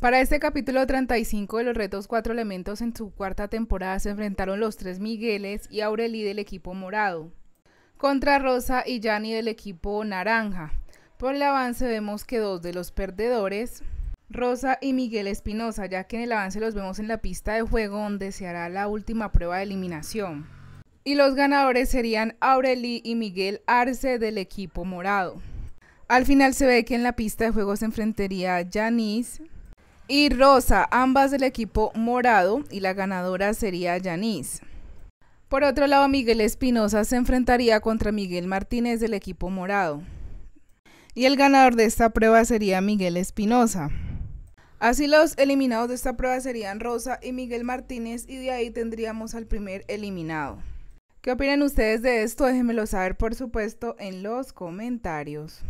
Para este capítulo 35 de los retos cuatro elementos en su cuarta temporada se enfrentaron los tres Migueles y Aureli del equipo morado contra Rosa y Yanni del equipo naranja. Por el avance vemos que dos de los perdedores, Rosa y Miguel Espinosa, ya que en el avance los vemos en la pista de juego donde se hará la última prueba de eliminación. Y los ganadores serían Aureli y Miguel Arce del equipo morado. Al final se ve que en la pista de juego se enfrentaría Janice, y Rosa, ambas del equipo morado y la ganadora sería Yanis. Por otro lado, Miguel Espinosa se enfrentaría contra Miguel Martínez del equipo morado. Y el ganador de esta prueba sería Miguel Espinosa. Así los eliminados de esta prueba serían Rosa y Miguel Martínez y de ahí tendríamos al primer eliminado. ¿Qué opinan ustedes de esto? Déjenmelo saber por supuesto en los comentarios.